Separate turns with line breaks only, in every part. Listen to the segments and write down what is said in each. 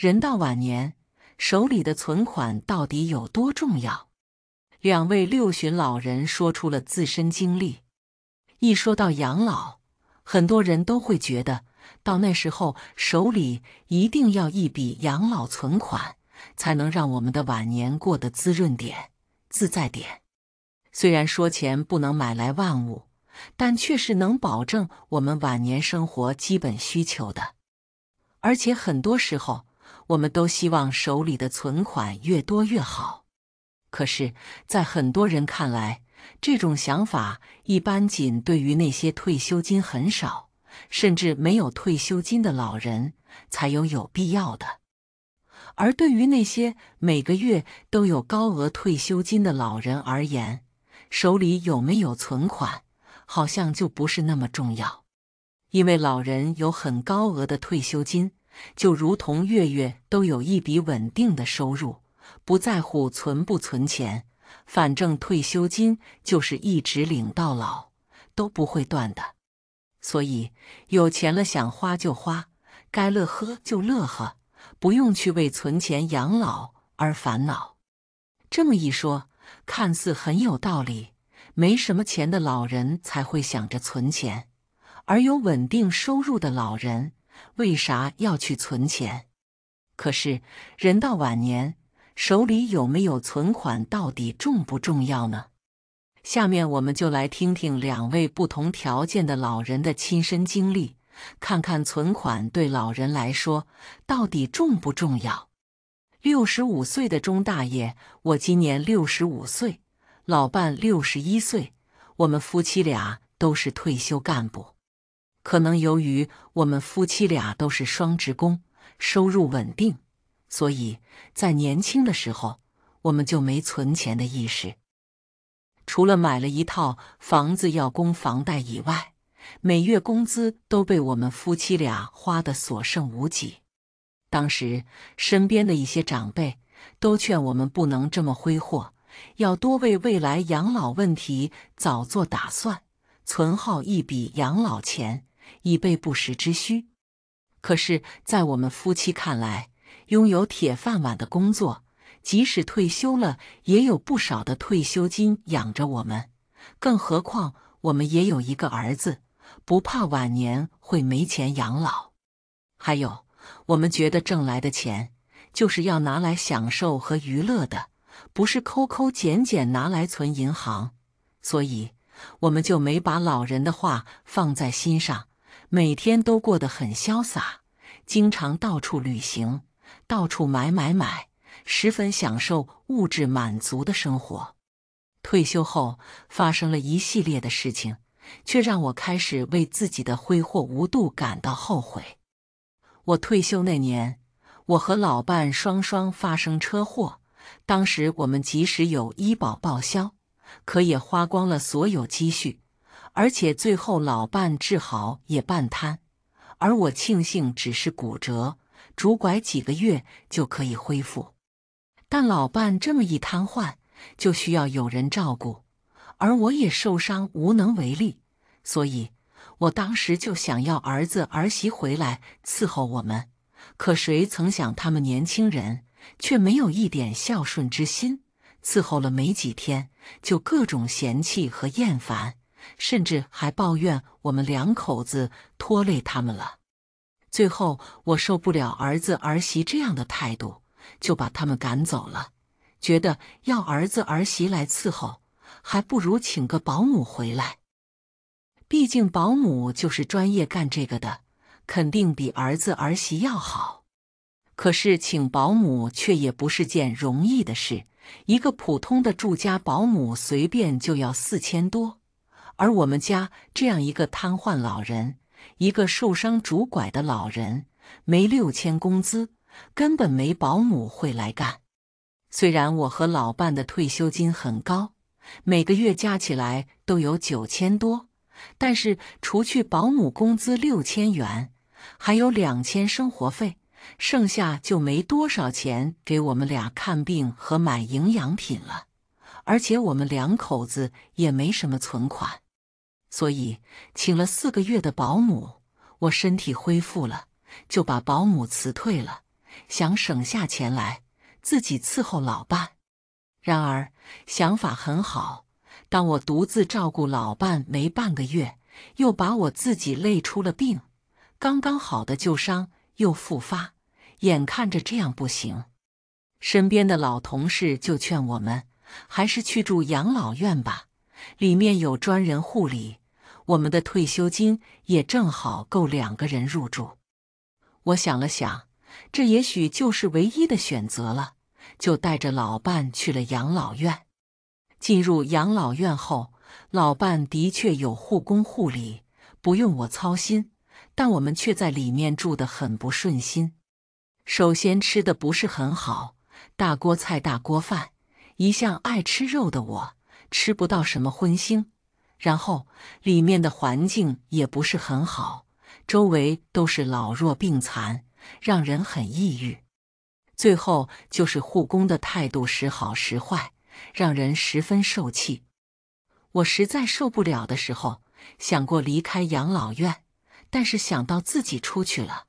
人到晚年，手里的存款到底有多重要？两位六旬老人说出了自身经历。一说到养老，很多人都会觉得，到那时候手里一定要一笔养老存款，才能让我们的晚年过得滋润点、自在点。虽然说钱不能买来万物，但却是能保证我们晚年生活基本需求的。而且很多时候。我们都希望手里的存款越多越好，可是，在很多人看来，这种想法一般仅对于那些退休金很少，甚至没有退休金的老人才有有必要的。而对于那些每个月都有高额退休金的老人而言，手里有没有存款，好像就不是那么重要，因为老人有很高额的退休金。就如同月月都有一笔稳定的收入，不在乎存不存钱，反正退休金就是一直领到老，都不会断的。所以有钱了想花就花，该乐呵就乐呵，不用去为存钱养老而烦恼。这么一说，看似很有道理。没什么钱的老人才会想着存钱，而有稳定收入的老人。为啥要去存钱？可是人到晚年，手里有没有存款到底重不重要呢？下面我们就来听听两位不同条件的老人的亲身经历，看看存款对老人来说到底重不重要。六十五岁的钟大爷，我今年六十五岁，老伴六十一岁，我们夫妻俩都是退休干部。可能由于我们夫妻俩都是双职工，收入稳定，所以在年轻的时候，我们就没存钱的意识。除了买了一套房子要供房贷以外，每月工资都被我们夫妻俩花得所剩无几。当时身边的一些长辈都劝我们不能这么挥霍，要多为未来养老问题早做打算，存好一笔养老钱。以备不时之需。可是，在我们夫妻看来，拥有铁饭碗的工作，即使退休了，也有不少的退休金养着我们。更何况，我们也有一个儿子，不怕晚年会没钱养老。还有，我们觉得挣来的钱就是要拿来享受和娱乐的，不是抠抠捡捡拿来存银行。所以，我们就没把老人的话放在心上。每天都过得很潇洒，经常到处旅行，到处买买买，十分享受物质满足的生活。退休后发生了一系列的事情，却让我开始为自己的挥霍无度感到后悔。我退休那年，我和老伴双双发生车祸，当时我们即使有医保报销，可也花光了所有积蓄。而且最后老伴治好也半瘫，而我庆幸只是骨折，拄拐几个月就可以恢复。但老伴这么一瘫痪，就需要有人照顾，而我也受伤无能为力，所以我当时就想要儿子儿媳回来伺候我们。可谁曾想，他们年轻人却没有一点孝顺之心，伺候了没几天，就各种嫌弃和厌烦。甚至还抱怨我们两口子拖累他们了。最后我受不了儿子儿媳这样的态度，就把他们赶走了。觉得要儿子儿媳来伺候，还不如请个保姆回来。毕竟保姆就是专业干这个的，肯定比儿子儿媳要好。可是请保姆却也不是件容易的事，一个普通的住家保姆随便就要四千多。而我们家这样一个瘫痪老人，一个受伤拄拐的老人，没六千工资，根本没保姆会来干。虽然我和老伴的退休金很高，每个月加起来都有九千多，但是除去保姆工资六千元，还有两千生活费，剩下就没多少钱给我们俩看病和买营养品了。而且我们两口子也没什么存款。所以，请了四个月的保姆，我身体恢复了，就把保姆辞退了，想省下钱来自己伺候老伴。然而，想法很好，当我独自照顾老伴没半个月，又把我自己累出了病，刚刚好的旧伤又复发，眼看着这样不行，身边的老同事就劝我们，还是去住养老院吧。里面有专人护理，我们的退休金也正好够两个人入住。我想了想，这也许就是唯一的选择了，就带着老伴去了养老院。进入养老院后，老伴的确有护工护理，不用我操心，但我们却在里面住得很不顺心。首先吃的不是很好，大锅菜大锅饭，一向爱吃肉的我。吃不到什么荤腥，然后里面的环境也不是很好，周围都是老弱病残，让人很抑郁。最后就是护工的态度时好时坏，让人十分受气。我实在受不了的时候，想过离开养老院，但是想到自己出去了，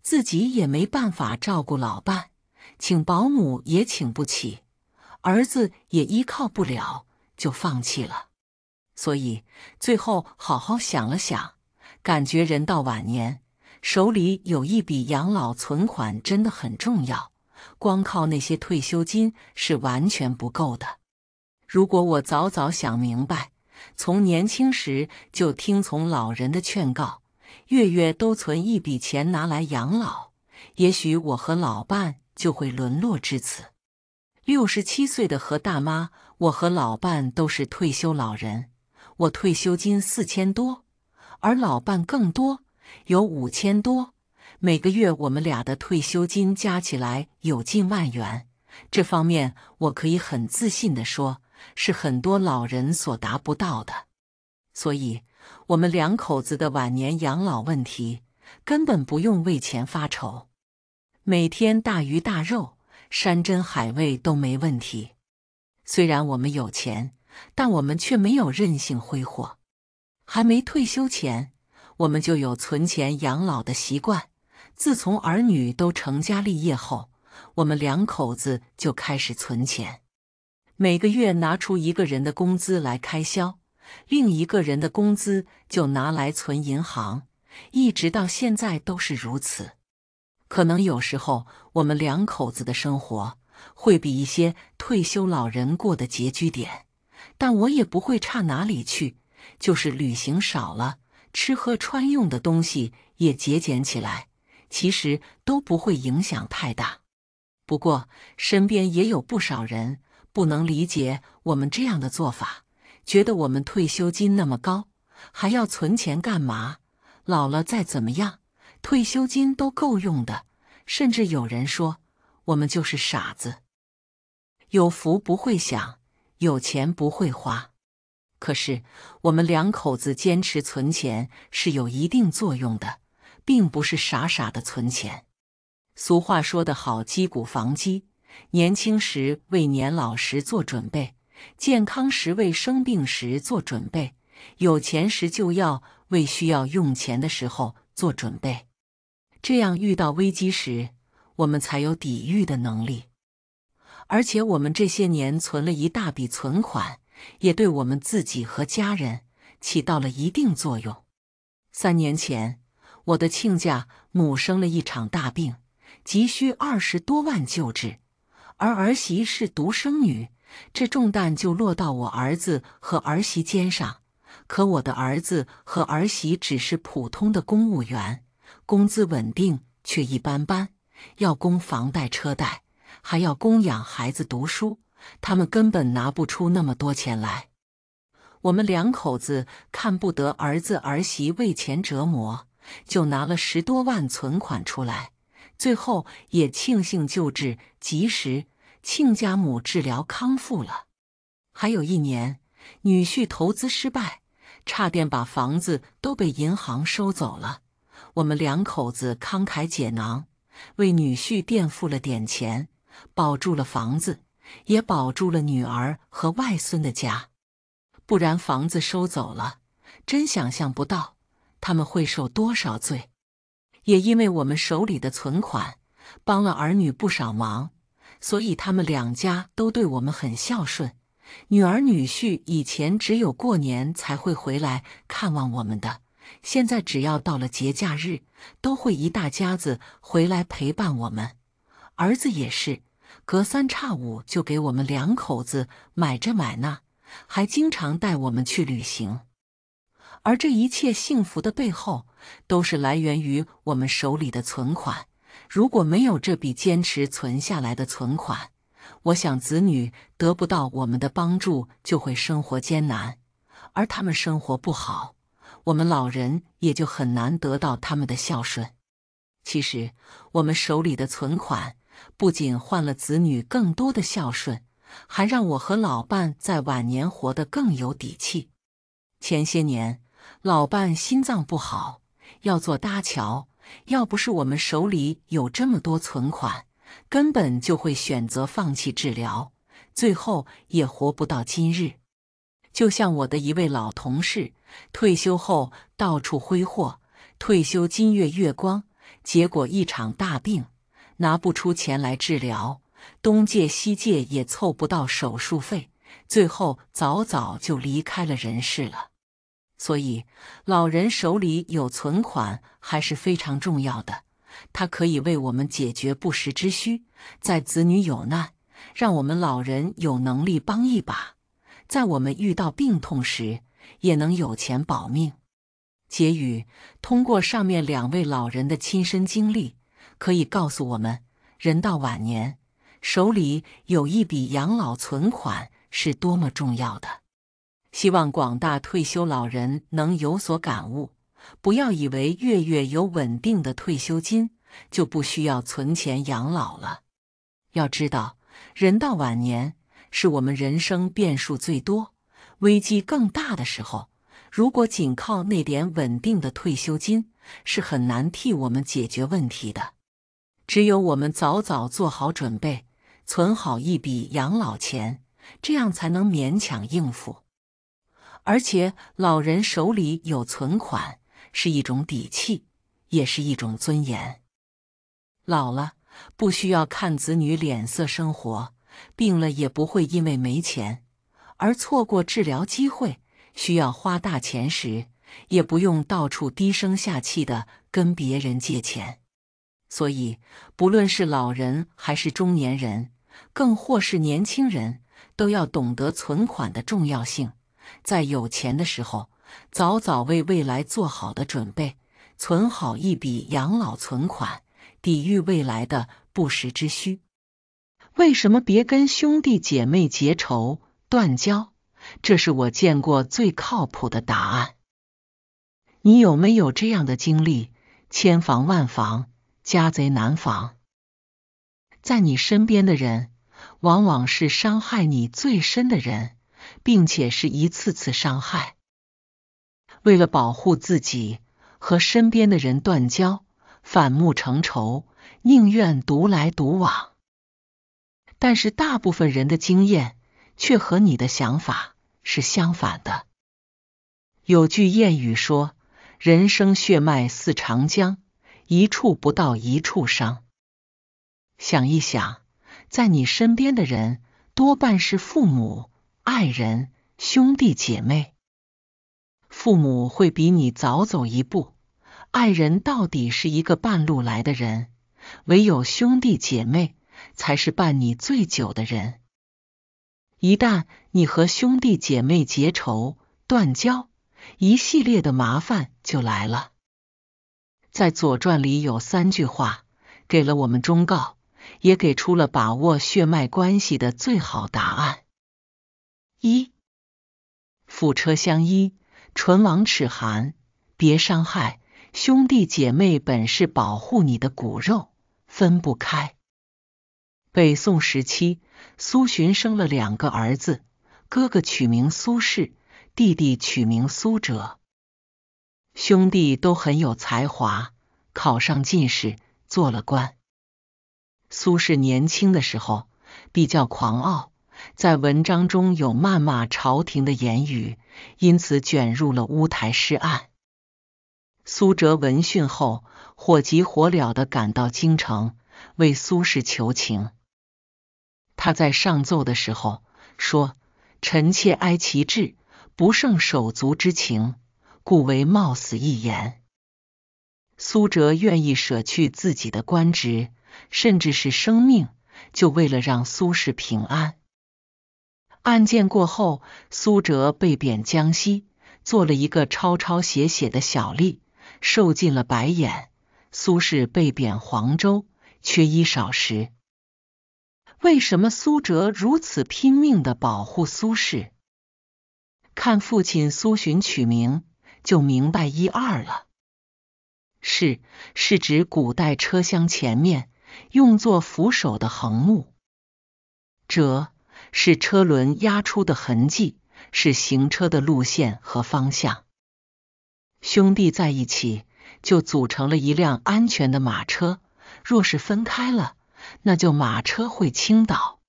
自己也没办法照顾老伴，请保姆也请不起。儿子也依靠不了，就放弃了。所以最后好好想了想，感觉人到晚年，手里有一笔养老存款真的很重要。光靠那些退休金是完全不够的。如果我早早想明白，从年轻时就听从老人的劝告，月月都存一笔钱拿来养老，也许我和老伴就会沦落至此。六十七岁的何大妈，我和老伴都是退休老人，我退休金四千多，而老伴更多，有五千多。每个月我们俩的退休金加起来有近万元，这方面我可以很自信的说，是很多老人所达不到的。所以，我们两口子的晚年养老问题根本不用为钱发愁，每天大鱼大肉。山珍海味都没问题。虽然我们有钱，但我们却没有任性挥霍。还没退休前，我们就有存钱养老的习惯。自从儿女都成家立业后，我们两口子就开始存钱，每个月拿出一个人的工资来开销，另一个人的工资就拿来存银行，一直到现在都是如此。可能有时候我们两口子的生活会比一些退休老人过得拮据点，但我也不会差哪里去，就是旅行少了，吃喝穿用的东西也节俭起来，其实都不会影响太大。不过身边也有不少人不能理解我们这样的做法，觉得我们退休金那么高，还要存钱干嘛？老了再怎么样？退休金都够用的，甚至有人说我们就是傻子，有福不会享，有钱不会花。可是我们两口子坚持存钱是有一定作用的，并不是傻傻的存钱。俗话说得好，积谷防饥，年轻时为年老时做准备，健康时为生病时做准备，有钱时就要为需要用钱的时候做准备。这样遇到危机时，我们才有抵御的能力。而且我们这些年存了一大笔存款，也对我们自己和家人起到了一定作用。三年前，我的亲家母生了一场大病，急需二十多万救治，而儿媳是独生女，这重担就落到我儿子和儿媳肩上。可我的儿子和儿媳只是普通的公务员。工资稳定却一般般，要供房贷车贷，还要供养孩子读书，他们根本拿不出那么多钱来。我们两口子看不得儿子儿媳为钱折磨，就拿了十多万存款出来。最后也庆幸救治及时，亲家母治疗康复了。还有一年，女婿投资失败，差点把房子都被银行收走了。我们两口子慷慨解囊，为女婿垫付了点钱，保住了房子，也保住了女儿和外孙的家。不然房子收走了，真想象不到他们会受多少罪。也因为我们手里的存款帮了儿女不少忙，所以他们两家都对我们很孝顺。女儿女婿以前只有过年才会回来看望我们的。现在只要到了节假日，都会一大家子回来陪伴我们。儿子也是，隔三差五就给我们两口子买这买那，还经常带我们去旅行。而这一切幸福的背后，都是来源于我们手里的存款。如果没有这笔坚持存下来的存款，我想子女得不到我们的帮助，就会生活艰难，而他们生活不好。我们老人也就很难得到他们的孝顺。其实，我们手里的存款不仅换了子女更多的孝顺，还让我和老伴在晚年活得更有底气。前些年，老伴心脏不好要做搭桥，要不是我们手里有这么多存款，根本就会选择放弃治疗，最后也活不到今日。就像我的一位老同事。退休后到处挥霍，退休金月月光，结果一场大病，拿不出钱来治疗，东借西借也凑不到手术费，最后早早就离开了人世了。所以，老人手里有存款还是非常重要的，它可以为我们解决不时之需，在子女有难，让我们老人有能力帮一把；在我们遇到病痛时。也能有钱保命。结语：通过上面两位老人的亲身经历，可以告诉我们，人到晚年，手里有一笔养老存款是多么重要的。希望广大退休老人能有所感悟，不要以为月月有稳定的退休金就不需要存钱养老了。要知道，人到晚年是我们人生变数最多。危机更大的时候，如果仅靠那点稳定的退休金是很难替我们解决问题的。只有我们早早做好准备，存好一笔养老钱，这样才能勉强应付。而且，老人手里有存款是一种底气，也是一种尊严。老了不需要看子女脸色生活，病了也不会因为没钱。而错过治疗机会，需要花大钱时，也不用到处低声下气的跟别人借钱。所以，不论是老人还是中年人，更或是年轻人，都要懂得存款的重要性。在有钱的时候，早早为未来做好的准备，存好一笔养老存款，抵御未来的不时之需。为什么别跟兄弟姐妹结仇？断交，这是我见过最靠谱的答案。你有没有这样的经历？千防万防，家贼难防。在你身边的人，往往是伤害你最深的人，并且是一次次伤害。为了保护自己和身边的人，断交，反目成仇，宁愿独来独往。但是大部分人的经验。却和你的想法是相反的。有句谚语说：“人生血脉似长江，一处不到一处伤。”想一想，在你身边的人，多半是父母、爱人、兄弟姐妹。父母会比你早走一步，爱人到底是一个半路来的人，唯有兄弟姐妹才是伴你最久的人。一旦你和兄弟姐妹结仇断交，一系列的麻烦就来了。在《左传》里有三句话给了我们忠告，也给出了把握血脉关系的最好答案：一、父车相依，唇亡齿寒，别伤害兄弟姐妹，本是保护你的骨肉，分不开。北宋时期，苏洵生了两个儿子，哥哥取名苏轼，弟弟取名苏辙。兄弟都很有才华，考上进士，做了官。苏轼年轻的时候比较狂傲，在文章中有谩骂朝廷的言语，因此卷入了乌台诗案。苏辙闻讯后，火急火燎的赶到京城，为苏轼求情。他在上奏的时候说：“臣妾哀其志，不胜手足之情，故为冒死一言。”苏辙愿意舍去自己的官职，甚至是生命，就为了让苏轼平安。案件过后，苏辙被贬江西，做了一个抄抄写写的小吏，受尽了白眼。苏轼被贬黄州，缺衣少食。为什么苏辙如此拼命的保护苏轼？看父亲苏洵取名就明白一二了。是是指古代车厢前面用作扶手的横木。辙是车轮压出的痕迹，是行车的路线和方向。兄弟在一起就组成了一辆安全的马车，若是分开了。那就马车会倾倒。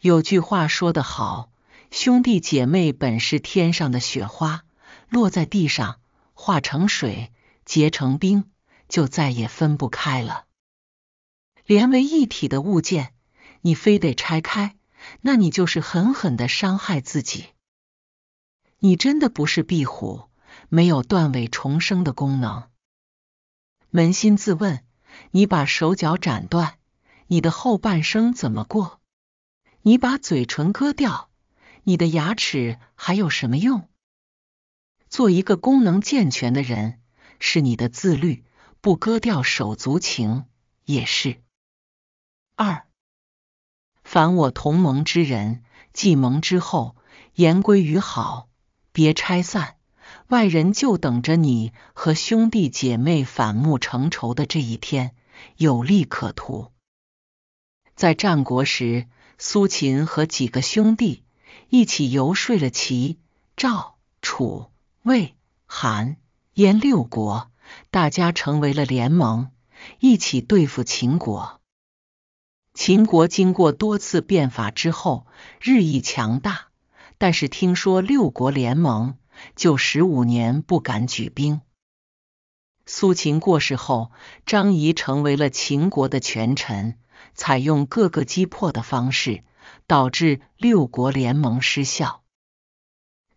有句话说得好：“兄弟姐妹本是天上的雪花，落在地上化成水，结成冰，就再也分不开了。连为一体的物件，你非得拆开，那你就是狠狠的伤害自己。你真的不是壁虎，没有断尾重生的功能。扪心自问，你把手脚斩断。”你的后半生怎么过？你把嘴唇割掉，你的牙齿还有什么用？做一个功能健全的人是你的自律，不割掉手足情也是。二，凡我同盟之人，既盟之后，言归于好，别拆散。外人就等着你和兄弟姐妹反目成仇的这一天，有利可图。在战国时，苏秦和几个兄弟一起游说了齐、赵、楚、魏、韩、燕六国，大家成为了联盟，一起对付秦国。秦国经过多次变法之后日益强大，但是听说六国联盟就十五年不敢举兵。苏秦过世后，张仪成为了秦国的权臣。采用各个击破的方式，导致六国联盟失效。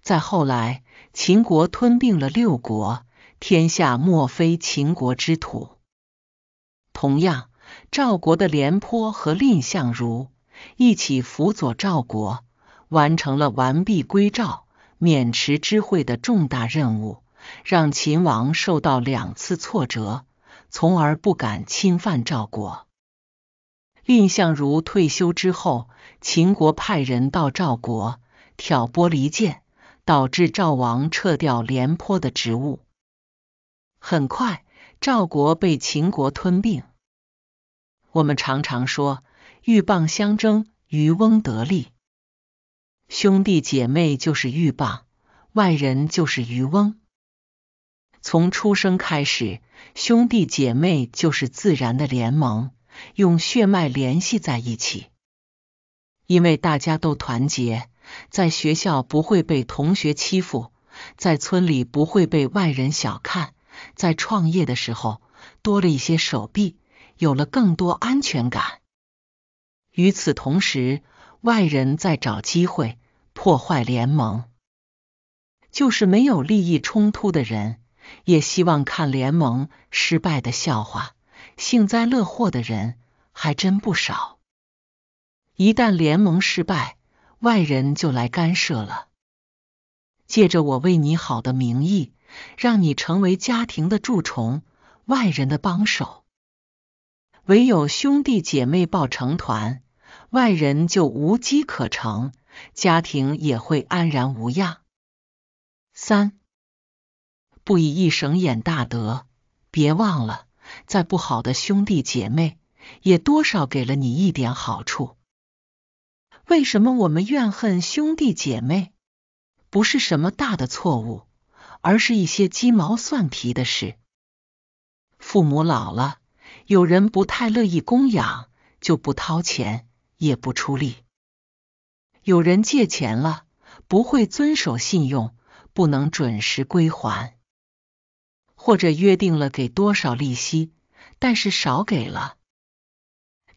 再后来，秦国吞并了六国，天下莫非秦国之土。同样，赵国的廉颇和蔺相如一起辅佐赵国，完成了完璧归赵、渑池之会的重大任务，让秦王受到两次挫折，从而不敢侵犯赵国。蔺相如退休之后，秦国派人到赵国挑拨离间，导致赵王撤掉廉颇的职务。很快，赵国被秦国吞并。我们常常说“鹬蚌相争，渔翁得利”，兄弟姐妹就是鹬蚌，外人就是渔翁。从出生开始，兄弟姐妹就是自然的联盟。用血脉联系在一起，因为大家都团结，在学校不会被同学欺负，在村里不会被外人小看，在创业的时候多了一些手臂，有了更多安全感。与此同时，外人在找机会破坏联盟，就是没有利益冲突的人，也希望看联盟失败的笑话。幸灾乐祸的人还真不少。一旦联盟失败，外人就来干涉了，借着我为你好的名义，让你成为家庭的蛀虫、外人的帮手。唯有兄弟姐妹抱成团，外人就无机可乘，家庭也会安然无恙。三，不以一省掩大德，别忘了。再不好的兄弟姐妹，也多少给了你一点好处。为什么我们怨恨兄弟姐妹？不是什么大的错误，而是一些鸡毛蒜皮的事。父母老了，有人不太乐意供养，就不掏钱，也不出力；有人借钱了，不会遵守信用，不能准时归还。或者约定了给多少利息，但是少给了。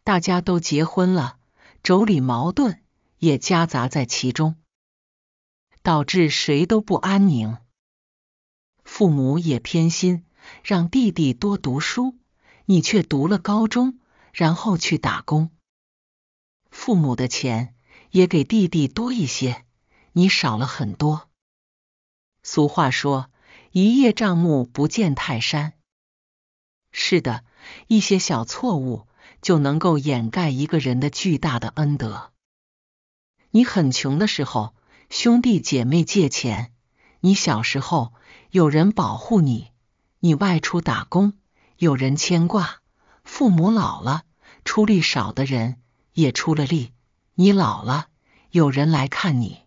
大家都结婚了，妯娌矛盾也夹杂在其中，导致谁都不安宁。父母也偏心，让弟弟多读书，你却读了高中，然后去打工。父母的钱也给弟弟多一些，你少了很多。俗话说。一叶障目，不见泰山。是的，一些小错误就能够掩盖一个人的巨大的恩德。你很穷的时候，兄弟姐妹借钱；你小时候有人保护你；你外出打工，有人牵挂；父母老了，出力少的人也出了力；你老了，有人来看你。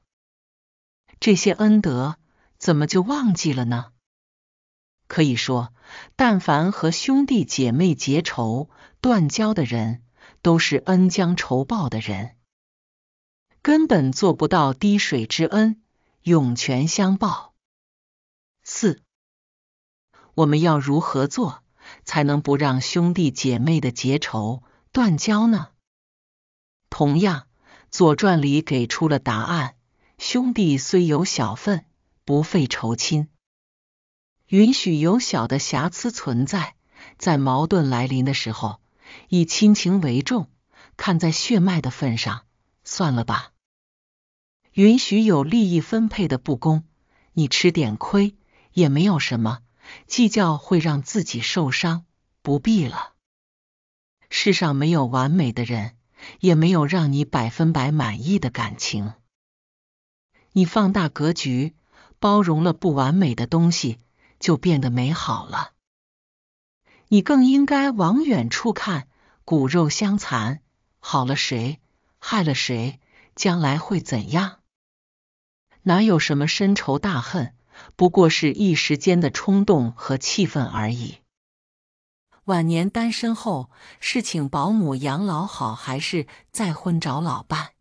这些恩德，怎么就忘记了呢？可以说，但凡和兄弟姐妹结仇断交的人，都是恩将仇报的人，根本做不到滴水之恩涌泉相报。四，我们要如何做才能不让兄弟姐妹的结仇断交呢？同样，《左传》里给出了答案：兄弟虽有小份，不废仇亲。允许有小的瑕疵存在，在矛盾来临的时候，以亲情为重，看在血脉的份上，算了吧。允许有利益分配的不公，你吃点亏也没有什么，计较会让自己受伤，不必了。世上没有完美的人，也没有让你百分百满意的感情。你放大格局，包容了不完美的东西。就变得美好了。你更应该往远处看，骨肉相残，好了谁，害了谁，将来会怎样？哪有什么深仇大恨？不过是一时间的冲动和气愤而已。晚年单身后，是请保姆养老好，还是再婚找老伴？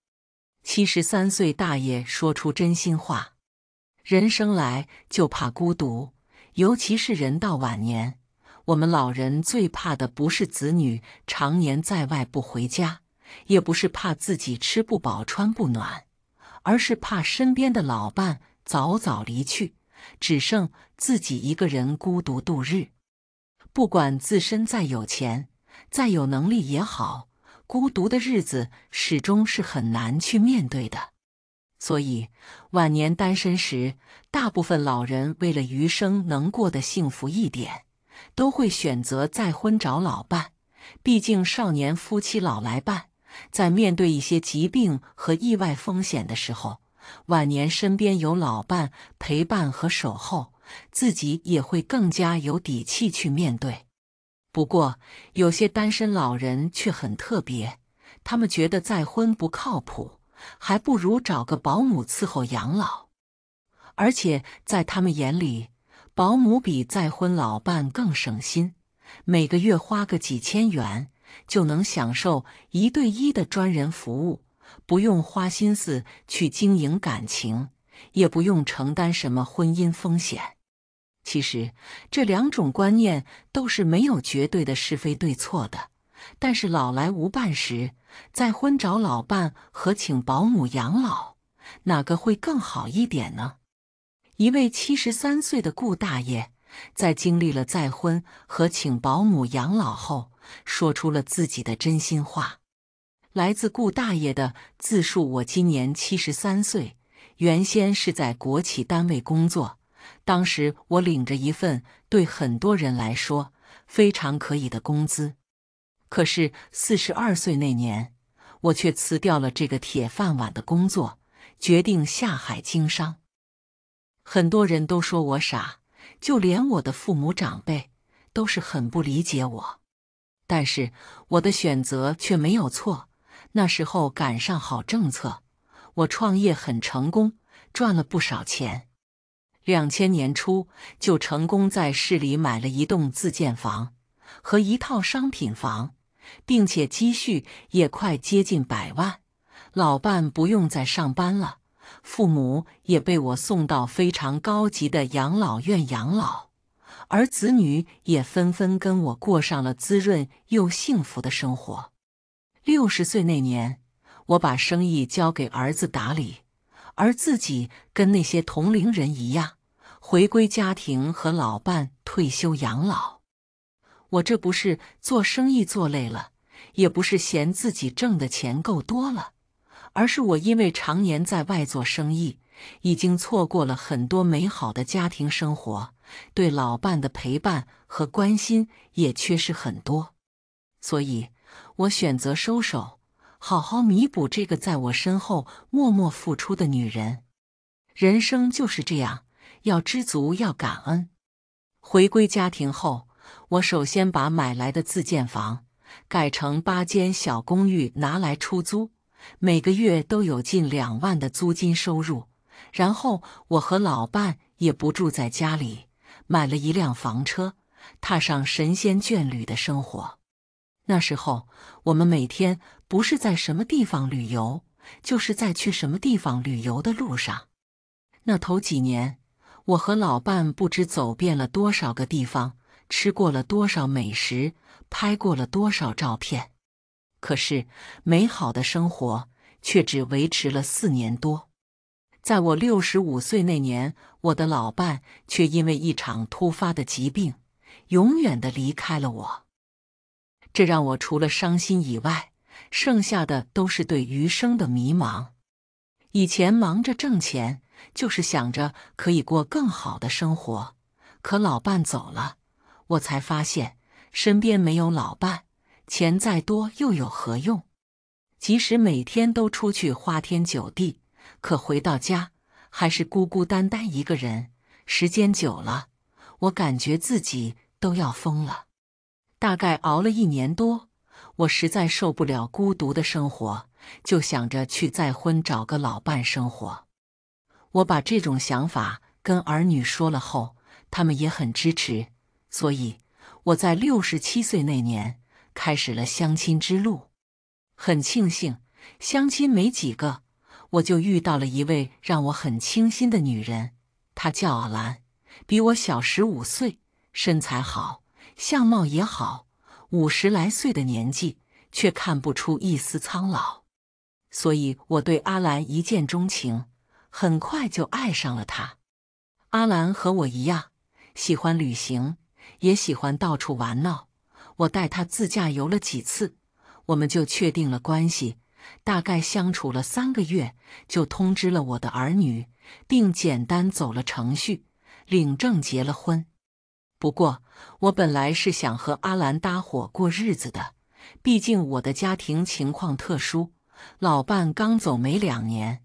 七十三岁大爷说出真心话：人生来就怕孤独。尤其是人到晚年，我们老人最怕的不是子女常年在外不回家，也不是怕自己吃不饱穿不暖，而是怕身边的老伴早早离去，只剩自己一个人孤独度日。不管自身再有钱、再有能力也好，孤独的日子始终是很难去面对的。所以，晚年单身时，大部分老人为了余生能过得幸福一点，都会选择再婚找老伴。毕竟，少年夫妻老来伴，在面对一些疾病和意外风险的时候，晚年身边有老伴陪伴和守候，自己也会更加有底气去面对。不过，有些单身老人却很特别，他们觉得再婚不靠谱。还不如找个保姆伺候养老，而且在他们眼里，保姆比再婚老伴更省心。每个月花个几千元，就能享受一对一的专人服务，不用花心思去经营感情，也不用承担什么婚姻风险。其实，这两种观念都是没有绝对的是非对错的。但是老来无伴时，再婚找老伴和请保姆养老，哪个会更好一点呢？一位七十三岁的顾大爷在经历了再婚和请保姆养老后，说出了自己的真心话。来自顾大爷的自述：我今年七十三岁，原先是在国企单位工作，当时我领着一份对很多人来说非常可以的工资。可是四十二岁那年，我却辞掉了这个铁饭碗的工作，决定下海经商。很多人都说我傻，就连我的父母长辈都是很不理解我。但是我的选择却没有错。那时候赶上好政策，我创业很成功，赚了不少钱。两千年初就成功在市里买了一栋自建房和一套商品房。并且积蓄也快接近百万，老伴不用再上班了，父母也被我送到非常高级的养老院养老，而子女也纷纷跟我过上了滋润又幸福的生活。六十岁那年，我把生意交给儿子打理，而自己跟那些同龄人一样回归家庭和老伴退休养老。我这不是做生意做累了，也不是嫌自己挣的钱够多了，而是我因为常年在外做生意，已经错过了很多美好的家庭生活，对老伴的陪伴和关心也缺失很多，所以，我选择收手，好好弥补这个在我身后默默付出的女人。人生就是这样，要知足，要感恩。回归家庭后。我首先把买来的自建房改成八间小公寓，拿来出租，每个月都有近两万的租金收入。然后我和老伴也不住在家里，买了一辆房车，踏上神仙眷侣的生活。那时候，我们每天不是在什么地方旅游，就是在去什么地方旅游的路上。那头几年，我和老伴不知走遍了多少个地方。吃过了多少美食，拍过了多少照片，可是美好的生活却只维持了四年多。在我六十五岁那年，我的老伴却因为一场突发的疾病，永远的离开了我。这让我除了伤心以外，剩下的都是对余生的迷茫。以前忙着挣钱，就是想着可以过更好的生活，可老伴走了。我才发现身边没有老伴，钱再多又有何用？即使每天都出去花天酒地，可回到家还是孤孤单单一个人。时间久了，我感觉自己都要疯了。大概熬了一年多，我实在受不了孤独的生活，就想着去再婚，找个老伴生活。我把这种想法跟儿女说了后，他们也很支持。所以，我在六十七岁那年开始了相亲之路。很庆幸，相亲没几个，我就遇到了一位让我很倾心的女人，她叫阿兰，比我小十五岁，身材好，相貌也好，五十来岁的年纪却看不出一丝苍老。所以，我对阿兰一见钟情，很快就爱上了她。阿兰和我一样，喜欢旅行。也喜欢到处玩闹，我带他自驾游了几次，我们就确定了关系，大概相处了三个月，就通知了我的儿女，并简单走了程序，领证结了婚。不过，我本来是想和阿兰搭伙过日子的，毕竟我的家庭情况特殊，老伴刚走没两年，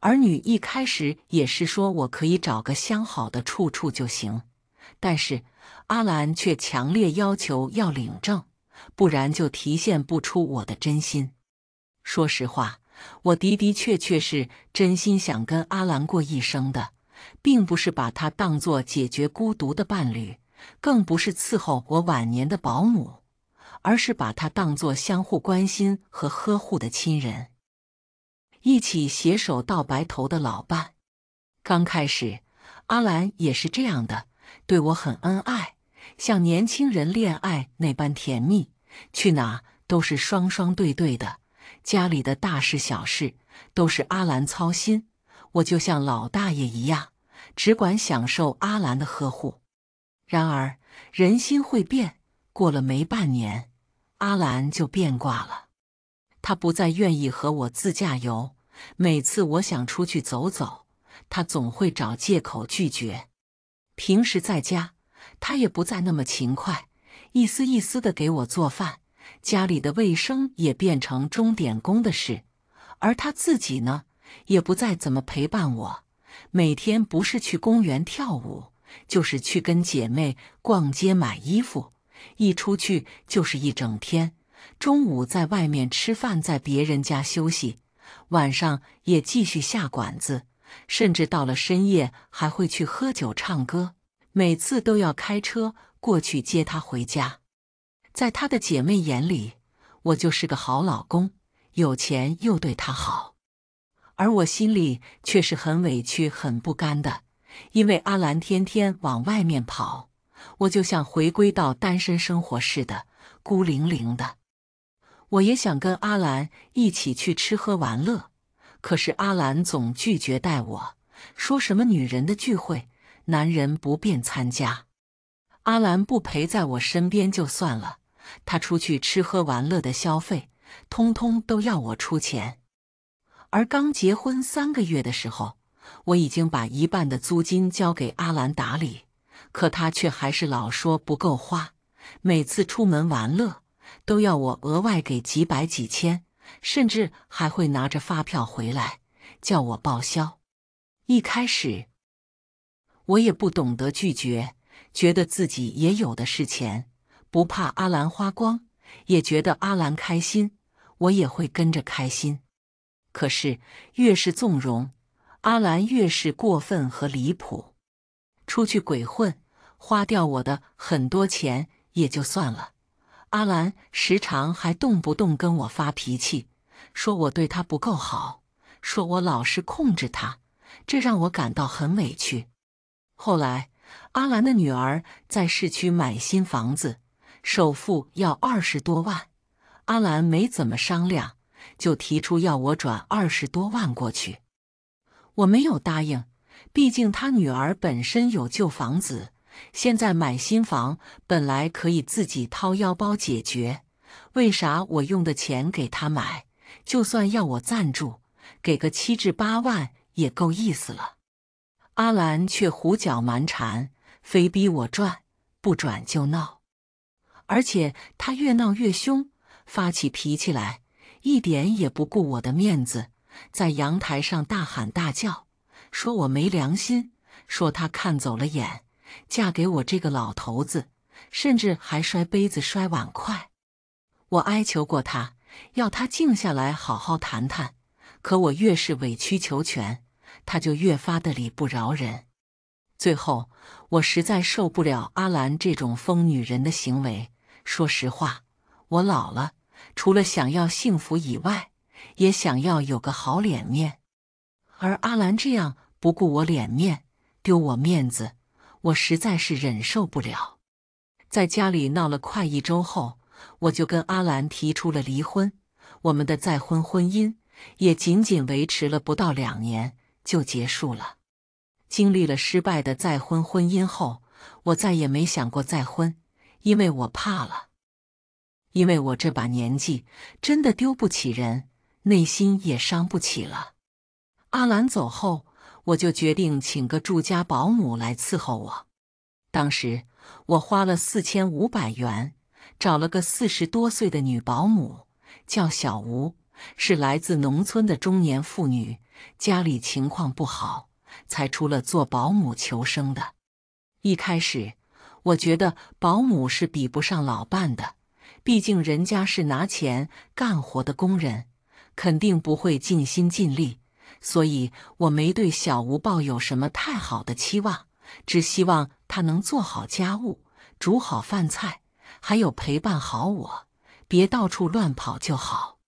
儿女一开始也是说我可以找个相好的处处就行，但是。阿兰却强烈要求要领证，不然就提现不出我的真心。说实话，我的的确确是真心想跟阿兰过一生的，并不是把她当作解决孤独的伴侣，更不是伺候我晚年的保姆，而是把她当作相互关心和呵护的亲人，一起携手到白头的老伴。刚开始，阿兰也是这样的，对我很恩爱。像年轻人恋爱那般甜蜜，去哪都是双双对对的。家里的大事小事都是阿兰操心，我就像老大爷一样，只管享受阿兰的呵护。然而人心会变，过了没半年，阿兰就变卦了。他不再愿意和我自驾游，每次我想出去走走，他总会找借口拒绝。平时在家。他也不再那么勤快，一丝一丝的给我做饭，家里的卫生也变成钟点工的事。而他自己呢，也不再怎么陪伴我，每天不是去公园跳舞，就是去跟姐妹逛街买衣服，一出去就是一整天。中午在外面吃饭，在别人家休息，晚上也继续下馆子，甚至到了深夜还会去喝酒唱歌。每次都要开车过去接她回家，在她的姐妹眼里，我就是个好老公，有钱又对她好，而我心里却是很委屈、很不甘的。因为阿兰天天往外面跑，我就像回归到单身生活似的，孤零零的。我也想跟阿兰一起去吃喝玩乐，可是阿兰总拒绝带我，说什么女人的聚会。男人不便参加，阿兰不陪在我身边就算了，他出去吃喝玩乐的消费，通通都要我出钱。而刚结婚三个月的时候，我已经把一半的租金交给阿兰打理，可他却还是老说不够花，每次出门玩乐都要我额外给几百几千，甚至还会拿着发票回来叫我报销。一开始。我也不懂得拒绝，觉得自己也有的是钱，不怕阿兰花光，也觉得阿兰开心，我也会跟着开心。可是越是纵容，阿兰越是过分和离谱。出去鬼混，花掉我的很多钱也就算了，阿兰时常还动不动跟我发脾气，说我对他不够好，说我老是控制他，这让我感到很委屈。后来，阿兰的女儿在市区买新房子，首付要二十多万。阿兰没怎么商量，就提出要我转二十多万过去。我没有答应，毕竟他女儿本身有旧房子，现在买新房本来可以自己掏腰包解决。为啥我用的钱给他买？就算要我赞助，给个七至八万也够意思了。阿兰却胡搅蛮缠，非逼我转，不转就闹。而且他越闹越凶，发起脾气来，一点也不顾我的面子，在阳台上大喊大叫，说我没良心，说他看走了眼，嫁给我这个老头子，甚至还摔杯子摔碗筷。我哀求过他，要他静下来好好谈谈，可我越是委曲求全。他就越发的理不饶人，最后我实在受不了阿兰这种疯女人的行为。说实话，我老了，除了想要幸福以外，也想要有个好脸面。而阿兰这样不顾我脸面，丢我面子，我实在是忍受不了。在家里闹了快一周后，我就跟阿兰提出了离婚。我们的再婚婚姻也仅仅维持了不到两年。就结束了。经历了失败的再婚婚姻后，我再也没想过再婚，因为我怕了，因为我这把年纪真的丢不起人，内心也伤不起了。阿兰走后，我就决定请个住家保姆来伺候我。当时我花了四千五百元，找了个四十多岁的女保姆，叫小吴，是来自农村的中年妇女。家里情况不好，才出了做保姆求生的。一开始，我觉得保姆是比不上老伴的，毕竟人家是拿钱干活的工人，肯定不会尽心尽力。所以，我没对小吴抱有什么太好的期望，只希望他能做好家务，煮好饭菜，还有陪伴好我，别到处乱跑就好。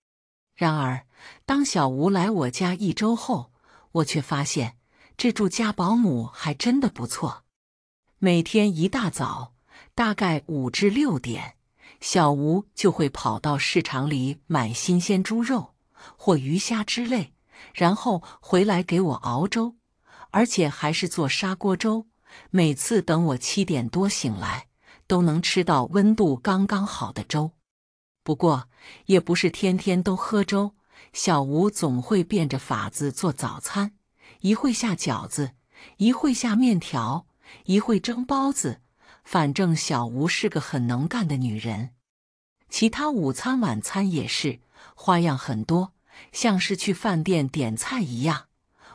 然而，当小吴来我家一周后，我却发现这住家保姆还真的不错。每天一大早，大概五至六点，小吴就会跑到市场里买新鲜猪肉或鱼虾之类，然后回来给我熬粥，而且还是做砂锅粥。每次等我七点多醒来，都能吃到温度刚刚好的粥。不过，也不是天天都喝粥。小吴总会变着法子做早餐，一会下饺子，一会下面条，一会蒸包子。反正小吴是个很能干的女人。其他午餐、晚餐也是花样很多，像是去饭店点菜一样。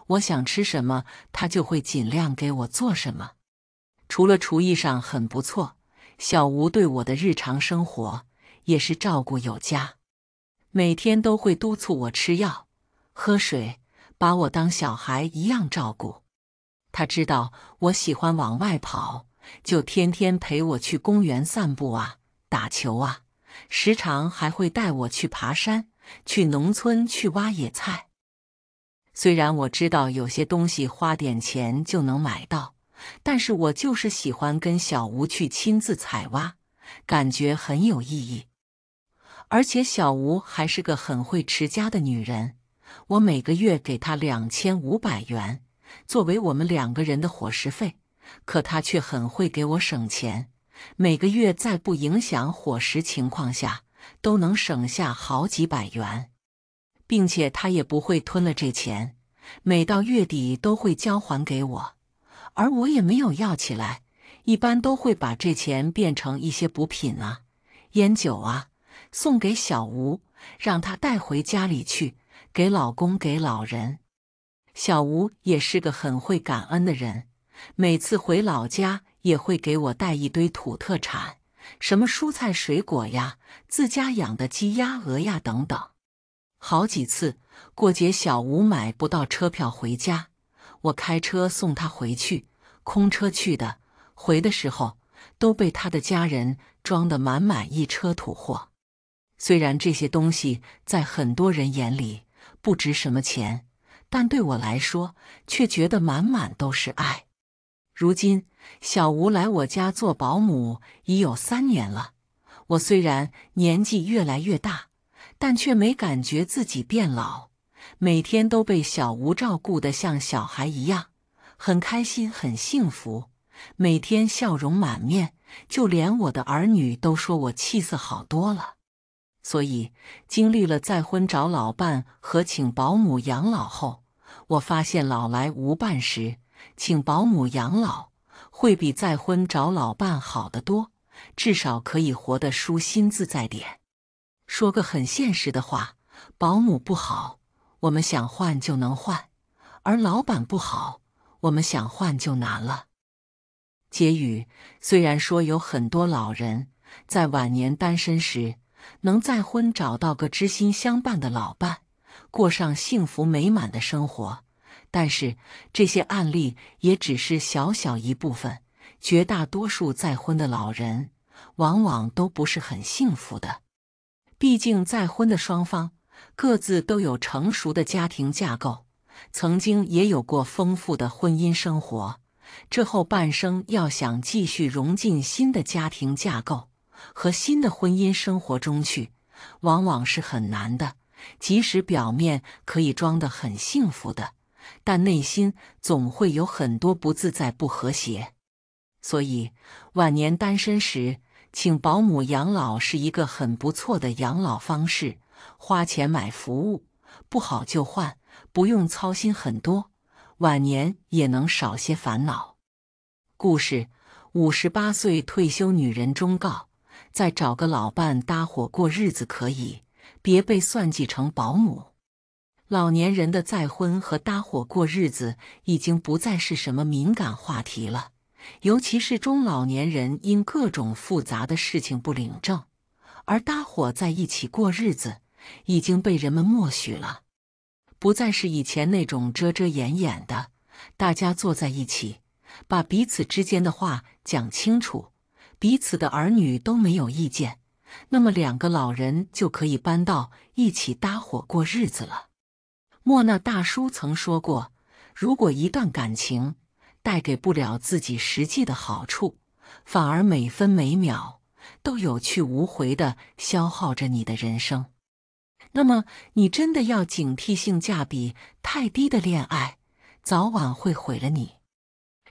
我想吃什么，她就会尽量给我做什么。除了厨艺上很不错，小吴对我的日常生活也是照顾有加。每天都会督促我吃药、喝水，把我当小孩一样照顾。他知道我喜欢往外跑，就天天陪我去公园散步啊、打球啊，时常还会带我去爬山、去农村去挖野菜。虽然我知道有些东西花点钱就能买到，但是我就是喜欢跟小吴去亲自采挖，感觉很有意义。而且小吴还是个很会持家的女人，我每个月给她两千五百元作为我们两个人的伙食费，可她却很会给我省钱，每个月在不影响伙食情况下都能省下好几百元，并且她也不会吞了这钱，每到月底都会交还给我，而我也没有要起来，一般都会把这钱变成一些补品啊、烟酒啊。送给小吴，让他带回家里去，给老公，给老人。小吴也是个很会感恩的人，每次回老家也会给我带一堆土特产，什么蔬菜、水果呀，自家养的鸡、鸭、鹅呀等等。好几次过节，小吴买不到车票回家，我开车送他回去，空车去的，回的时候都被他的家人装得满满一车土货。虽然这些东西在很多人眼里不值什么钱，但对我来说却觉得满满都是爱。如今，小吴来我家做保姆已有三年了。我虽然年纪越来越大，但却没感觉自己变老。每天都被小吴照顾得像小孩一样，很开心，很幸福。每天笑容满面，就连我的儿女都说我气色好多了。所以，经历了再婚找老伴和请保姆养老后，我发现老来无伴时，请保姆养老会比再婚找老伴好得多，至少可以活得舒心自在点。说个很现实的话，保姆不好，我们想换就能换；而老板不好，我们想换就难了。结语：虽然说有很多老人在晚年单身时，能再婚找到个知心相伴的老伴，过上幸福美满的生活。但是这些案例也只是小小一部分，绝大多数再婚的老人往往都不是很幸福的。毕竟再婚的双方各自都有成熟的家庭架构，曾经也有过丰富的婚姻生活，这后半生要想继续融进新的家庭架构。和新的婚姻生活中去，往往是很难的。即使表面可以装得很幸福的，但内心总会有很多不自在、不和谐。所以，晚年单身时，请保姆养老是一个很不错的养老方式。花钱买服务，不好就换，不用操心很多，晚年也能少些烦恼。故事：五十八岁退休女人忠告。再找个老伴搭伙过日子可以，别被算计成保姆。老年人的再婚和搭伙过日子已经不再是什么敏感话题了，尤其是中老年人因各种复杂的事情不领证，而搭伙在一起过日子已经被人们默许了，不再是以前那种遮遮掩掩的。大家坐在一起，把彼此之间的话讲清楚。彼此的儿女都没有意见，那么两个老人就可以搬到一起搭伙过日子了。莫那大叔曾说过：“如果一段感情带给不了自己实际的好处，反而每分每秒都有去无回的消耗着你的人生，那么你真的要警惕性价比太低的恋爱，早晚会毁了你。”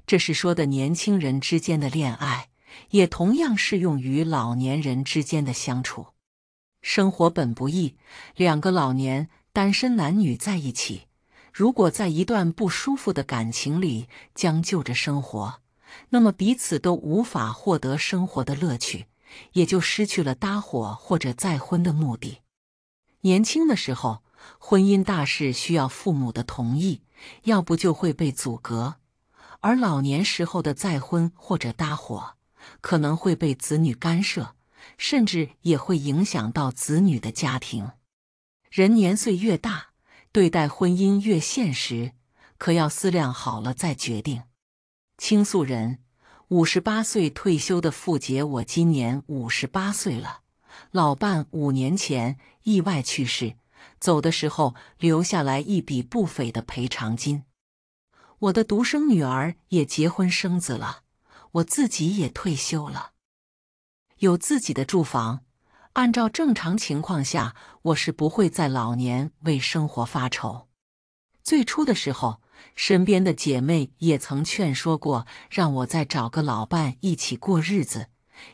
这是说的年轻人之间的恋爱。也同样适用于老年人之间的相处。生活本不易，两个老年单身男女在一起，如果在一段不舒服的感情里将就着生活，那么彼此都无法获得生活的乐趣，也就失去了搭伙或者再婚的目的。年轻的时候，婚姻大事需要父母的同意，要不就会被阻隔；而老年时候的再婚或者搭伙，可能会被子女干涉，甚至也会影响到子女的家庭。人年岁越大，对待婚姻越现实，可要思量好了再决定。倾诉人：五十八岁退休的傅杰，我今年五十八岁了，老伴五年前意外去世，走的时候留下来一笔不菲的赔偿金。我的独生女儿也结婚生子了。我自己也退休了，有自己的住房。按照正常情况下，我是不会在老年为生活发愁。最初的时候，身边的姐妹也曾劝说过，让我再找个老伴一起过日子，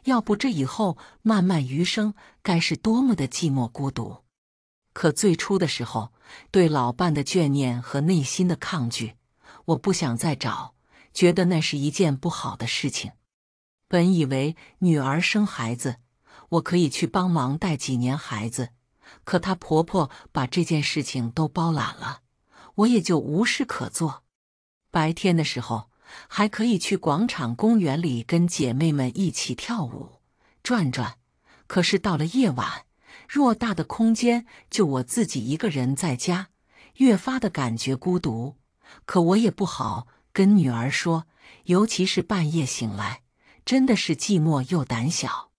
要不这以后漫漫余生该是多么的寂寞孤独。可最初的时候，对老伴的眷念和内心的抗拒，我不想再找。觉得那是一件不好的事情。本以为女儿生孩子，我可以去帮忙带几年孩子，可她婆婆把这件事情都包揽了，我也就无事可做。白天的时候还可以去广场、公园里跟姐妹们一起跳舞、转转，可是到了夜晚，偌大的空间就我自己一个人在家，越发的感觉孤独。可我也不好。跟女儿说，尤其是半夜醒来，真的是寂寞又胆小。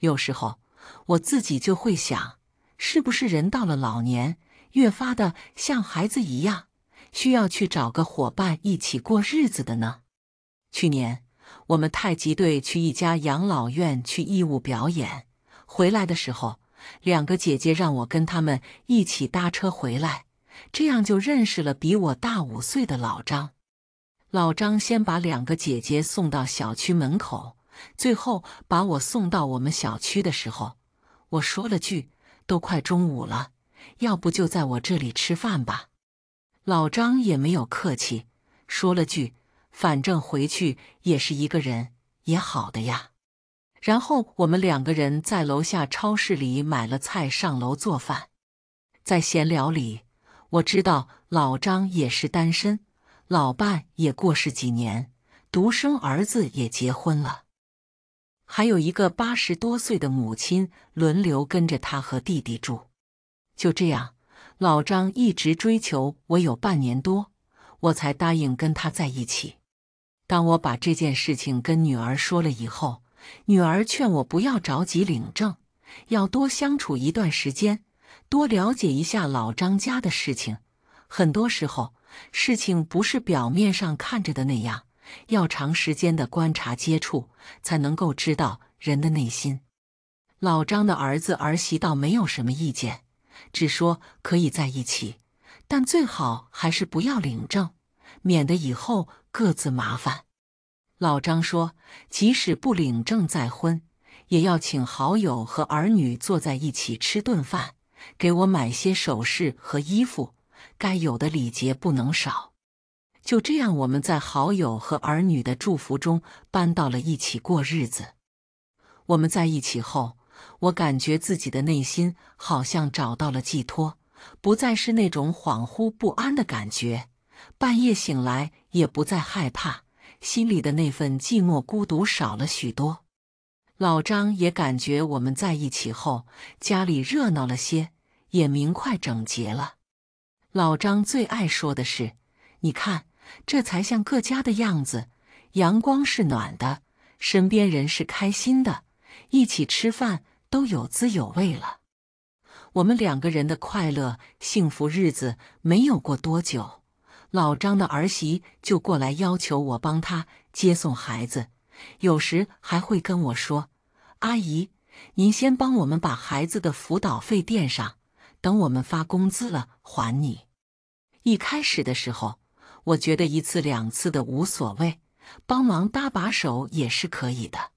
有时候我自己就会想，是不是人到了老年，越发的像孩子一样，需要去找个伙伴一起过日子的呢？去年我们太极队去一家养老院去义务表演，回来的时候，两个姐姐让我跟他们一起搭车回来，这样就认识了比我大五岁的老张。老张先把两个姐姐送到小区门口，最后把我送到我们小区的时候，我说了句：“都快中午了，要不就在我这里吃饭吧。”老张也没有客气，说了句：“反正回去也是一个人，也好的呀。”然后我们两个人在楼下超市里买了菜，上楼做饭。在闲聊里，我知道老张也是单身。老伴也过世几年，独生儿子也结婚了，还有一个八十多岁的母亲轮流跟着他和弟弟住。就这样，老张一直追求我有半年多，我才答应跟他在一起。当我把这件事情跟女儿说了以后，女儿劝我不要着急领证，要多相处一段时间，多了解一下老张家的事情。很多时候。事情不是表面上看着的那样，要长时间的观察接触才能够知道人的内心。老张的儿子儿媳倒没有什么意见，只说可以在一起，但最好还是不要领证，免得以后各自麻烦。老张说，即使不领证再婚，也要请好友和儿女坐在一起吃顿饭，给我买些首饰和衣服。该有的礼节不能少。就这样，我们在好友和儿女的祝福中搬到了一起过日子。我们在一起后，我感觉自己的内心好像找到了寄托，不再是那种恍惚不安的感觉。半夜醒来也不再害怕，心里的那份寂寞孤独少了许多。老张也感觉我们在一起后，家里热闹了些，也明快整洁了。老张最爱说的是：“你看，这才像各家的样子。阳光是暖的，身边人是开心的，一起吃饭都有滋有味了。”我们两个人的快乐幸福日子没有过多久，老张的儿媳就过来要求我帮他接送孩子，有时还会跟我说：“阿姨，您先帮我们把孩子的辅导费垫上。”等我们发工资了还你。一开始的时候，我觉得一次两次的无所谓，帮忙搭把手也是可以的，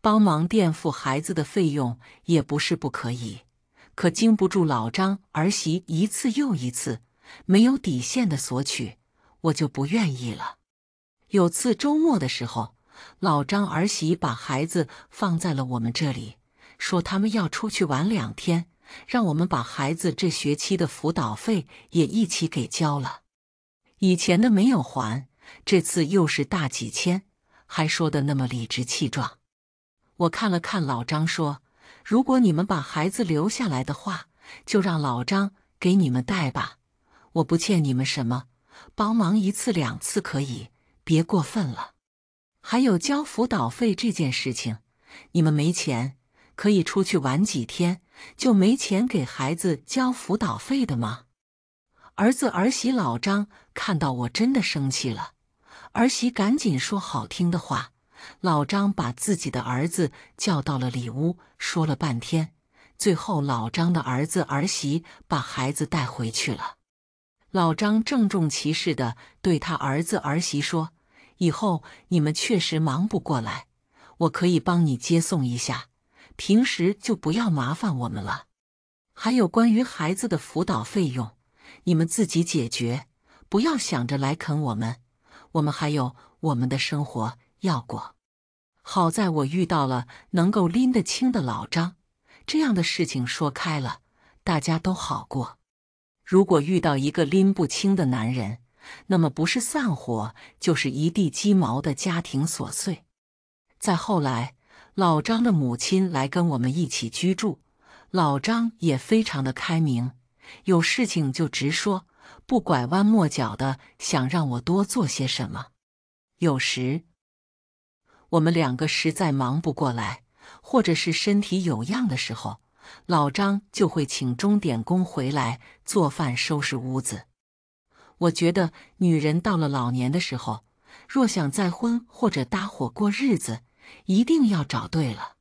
帮忙垫付孩子的费用也不是不可以。可经不住老张儿媳一次又一次没有底线的索取，我就不愿意了。有次周末的时候，老张儿媳把孩子放在了我们这里，说他们要出去玩两天。让我们把孩子这学期的辅导费也一起给交了，以前的没有还，这次又是大几千，还说的那么理直气壮。我看了看老张，说：“如果你们把孩子留下来的话，就让老张给你们带吧。我不欠你们什么，帮忙一次两次可以，别过分了。还有交辅导费这件事情，你们没钱，可以出去玩几天。”就没钱给孩子交辅导费的吗？儿子儿媳老张看到我真的生气了，儿媳赶紧说好听的话。老张把自己的儿子叫到了里屋，说了半天，最后老张的儿子儿媳把孩子带回去了。老张郑重其事地对他儿子儿媳说：“以后你们确实忙不过来，我可以帮你接送一下。”平时就不要麻烦我们了。还有关于孩子的辅导费用，你们自己解决，不要想着来啃我们。我们还有我们的生活要过。好在我遇到了能够拎得清的老张，这样的事情说开了，大家都好过。如果遇到一个拎不清的男人，那么不是散伙，就是一地鸡毛的家庭琐碎。再后来。老张的母亲来跟我们一起居住，老张也非常的开明，有事情就直说，不拐弯抹角的，想让我多做些什么。有时我们两个实在忙不过来，或者是身体有恙的时候，老张就会请钟点工回来做饭、收拾屋子。我觉得女人到了老年的时候，若想再婚或者搭伙过日子。一定要找对了，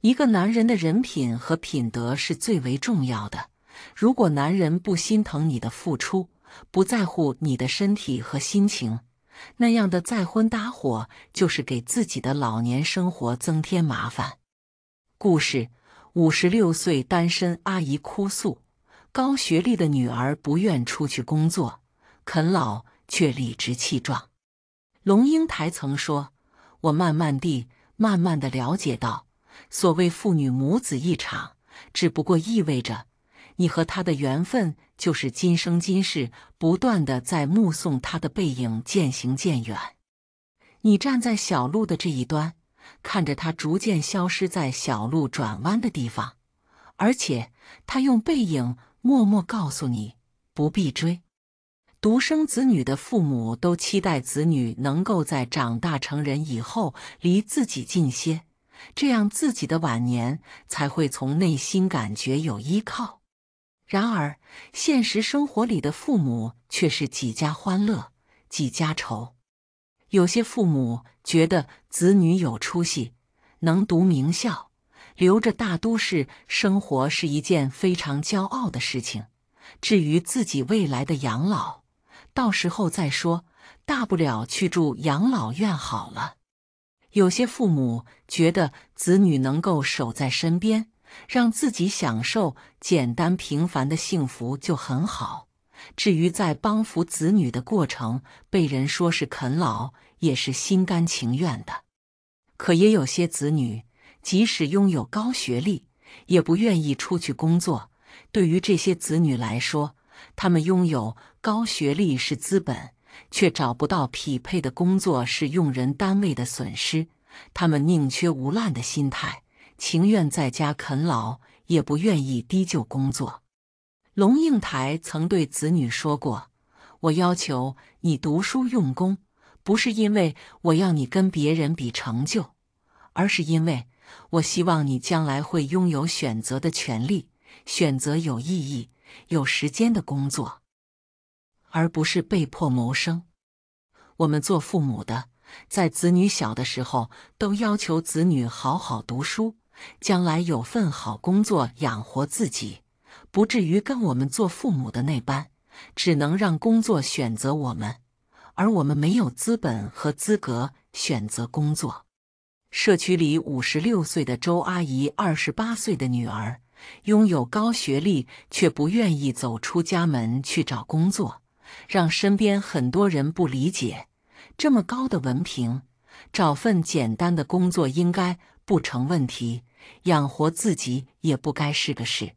一个男人的人品和品德是最为重要的。如果男人不心疼你的付出，不在乎你的身体和心情，那样的再婚搭伙就是给自己的老年生活增添麻烦。故事：五十六岁单身阿姨哭诉，高学历的女儿不愿出去工作，啃老却理直气壮。龙应台曾说。我慢慢地、慢慢地了解到，所谓父女母子一场，只不过意味着你和他的缘分，就是今生今世不断的在目送他的背影渐行渐远。你站在小路的这一端，看着他逐渐消失在小路转弯的地方，而且他用背影默默告诉你：不必追。独生子女的父母都期待子女能够在长大成人以后离自己近些，这样自己的晚年才会从内心感觉有依靠。然而，现实生活里的父母却是几家欢乐几家愁。有些父母觉得子女有出息，能读名校，留着大都市生活是一件非常骄傲的事情。至于自己未来的养老，到时候再说，大不了去住养老院好了。有些父母觉得子女能够守在身边，让自己享受简单平凡的幸福就很好。至于在帮扶子女的过程被人说是啃老，也是心甘情愿的。可也有些子女，即使拥有高学历，也不愿意出去工作。对于这些子女来说，他们拥有。高学历是资本，却找不到匹配的工作是用人单位的损失。他们宁缺毋滥的心态，情愿在家啃老，也不愿意低就工作。龙应台曾对子女说过：“我要求你读书用功，不是因为我要你跟别人比成就，而是因为我希望你将来会拥有选择的权利，选择有意义、有时间的工作。”而不是被迫谋生。我们做父母的，在子女小的时候，都要求子女好好读书，将来有份好工作养活自己，不至于跟我们做父母的那般，只能让工作选择我们，而我们没有资本和资格选择工作。社区里，五十六岁的周阿姨，二十八岁的女儿，拥有高学历，却不愿意走出家门去找工作。让身边很多人不理解，这么高的文凭，找份简单的工作应该不成问题，养活自己也不该是个事。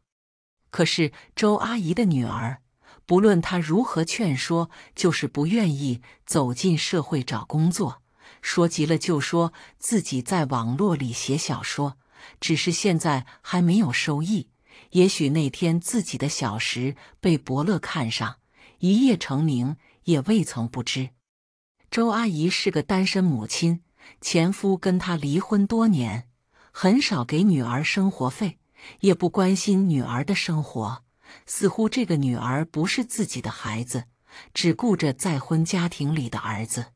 可是周阿姨的女儿，不论她如何劝说，就是不愿意走进社会找工作。说急了就说自己在网络里写小说，只是现在还没有收益。也许那天自己的小时被伯乐看上。一夜成名也未曾不知，周阿姨是个单身母亲，前夫跟她离婚多年，很少给女儿生活费，也不关心女儿的生活，似乎这个女儿不是自己的孩子，只顾着再婚家庭里的儿子。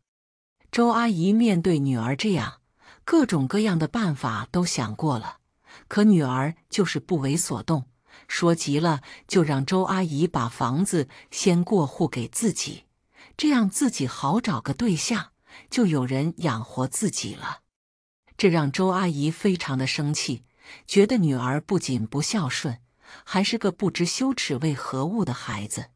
周阿姨面对女儿这样，各种各样的办法都想过了，可女儿就是不为所动。说急了，就让周阿姨把房子先过户给自己，这样自己好找个对象，就有人养活自己了。这让周阿姨非常的生气，觉得女儿不仅不孝顺，还是个不知羞耻为何物的孩子，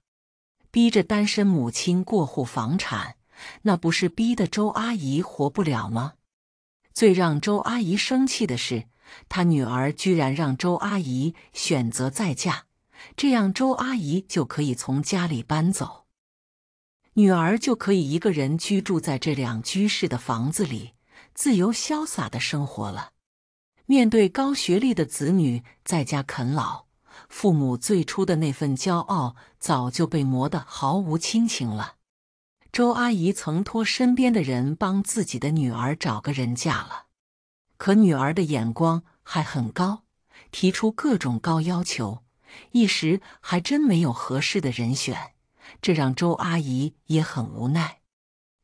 逼着单身母亲过户房产，那不是逼得周阿姨活不了吗？最让周阿姨生气的是。他女儿居然让周阿姨选择再嫁，这样周阿姨就可以从家里搬走，女儿就可以一个人居住在这两居室的房子里，自由潇洒的生活了。面对高学历的子女在家啃老，父母最初的那份骄傲早就被磨得毫无亲情了。周阿姨曾托身边的人帮自己的女儿找个人嫁了。可女儿的眼光还很高，提出各种高要求，一时还真没有合适的人选，这让周阿姨也很无奈。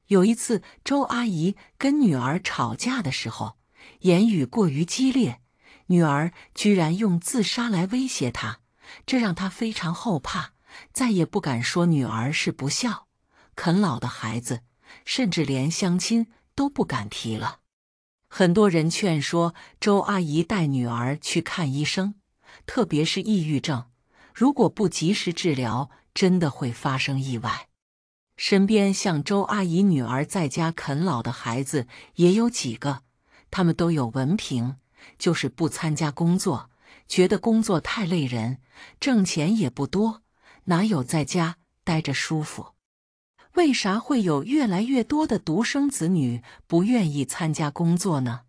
有一次，周阿姨跟女儿吵架的时候，言语过于激烈，女儿居然用自杀来威胁她，这让她非常后怕，再也不敢说女儿是不孝、啃老的孩子，甚至连相亲都不敢提了。很多人劝说周阿姨带女儿去看医生，特别是抑郁症，如果不及时治疗，真的会发生意外。身边像周阿姨女儿在家啃老的孩子也有几个，他们都有文凭，就是不参加工作，觉得工作太累人，挣钱也不多，哪有在家待着舒服？为啥会有越来越多的独生子女不愿意参加工作呢？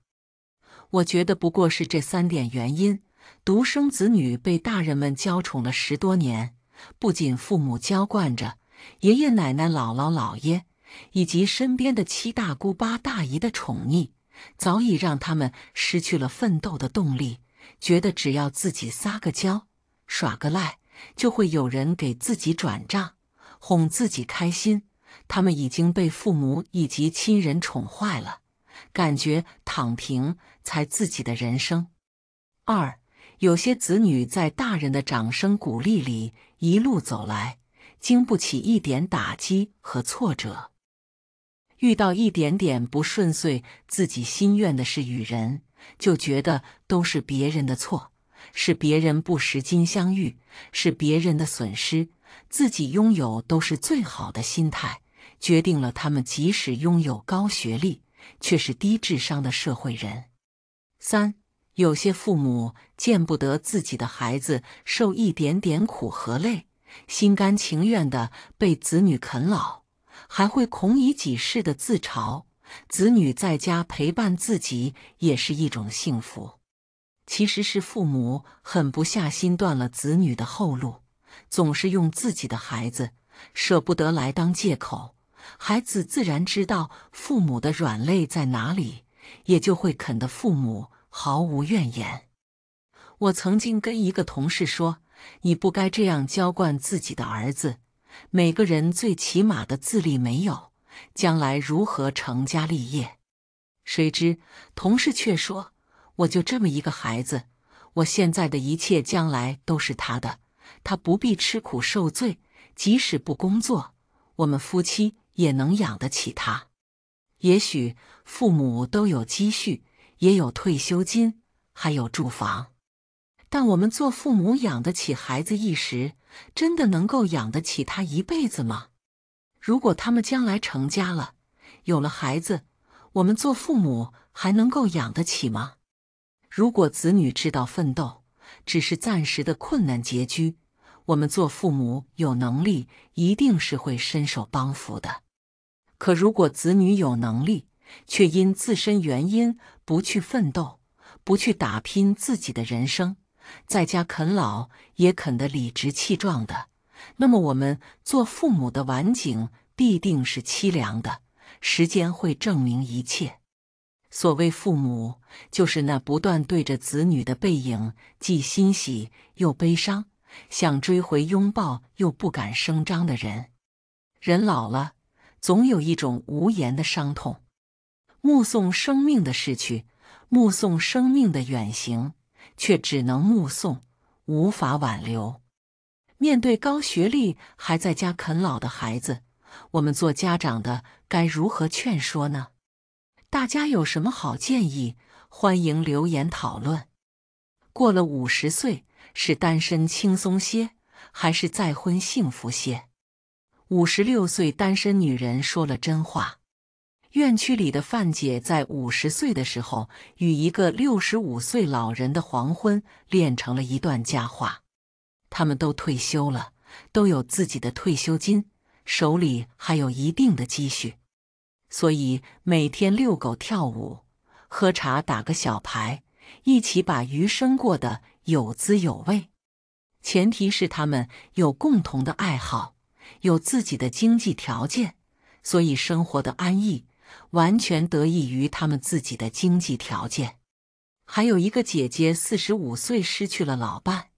我觉得不过是这三点原因：独生子女被大人们娇宠了十多年，不仅父母娇惯着，爷爷奶奶、姥姥姥爷以及身边的七大姑八大姨的宠溺，早已让他们失去了奋斗的动力，觉得只要自己撒个娇、耍个赖，就会有人给自己转账，哄自己开心。他们已经被父母以及亲人宠坏了，感觉躺平才自己的人生。二，有些子女在大人的掌声鼓励里一路走来，经不起一点打击和挫折，遇到一点点不顺遂、自己心愿的事与人，就觉得都是别人的错，是别人不识金镶玉，是别人的损失。自己拥有都是最好的心态，决定了他们即使拥有高学历，却是低智商的社会人。三，有些父母见不得自己的孩子受一点点苦和累，心甘情愿的被子女啃老，还会恐以己是的自嘲，子女在家陪伴自己也是一种幸福。其实是父母狠不下心断了子女的后路。总是用自己的孩子舍不得来当借口，孩子自然知道父母的软肋在哪里，也就会啃得父母毫无怨言。我曾经跟一个同事说：“你不该这样娇惯自己的儿子，每个人最起码的自立没有，将来如何成家立业？”谁知同事却说：“我就这么一个孩子，我现在的一切将来都是他的。”他不必吃苦受罪，即使不工作，我们夫妻也能养得起他。也许父母都有积蓄，也有退休金，还有住房。但我们做父母养得起孩子一时，真的能够养得起他一辈子吗？如果他们将来成家了，有了孩子，我们做父母还能够养得起吗？如果子女知道奋斗只是暂时的困难、拮据。我们做父母有能力，一定是会伸手帮扶的。可如果子女有能力，却因自身原因不去奋斗、不去打拼自己的人生，在家啃老也啃得理直气壮的，那么我们做父母的晚景必定是凄凉的。时间会证明一切。所谓父母，就是那不断对着子女的背影，既欣喜又悲伤。想追回拥抱又不敢声张的人，人老了，总有一种无言的伤痛。目送生命的逝去，目送生命的远行，却只能目送，无法挽留。面对高学历还在家啃老的孩子，我们做家长的该如何劝说呢？大家有什么好建议？欢迎留言讨论。过了五十岁。是单身轻松些，还是再婚幸福些？五十六岁单身女人说了真话。院区里的范姐在五十岁的时候，与一个六十五岁老人的黄昏，练成了一段佳话。他们都退休了，都有自己的退休金，手里还有一定的积蓄，所以每天遛狗、跳舞、喝茶、打个小牌，一起把余生过的。有滋有味，前提是他们有共同的爱好，有自己的经济条件，所以生活的安逸完全得益于他们自己的经济条件。还有一个姐姐，四十五岁失去了老伴，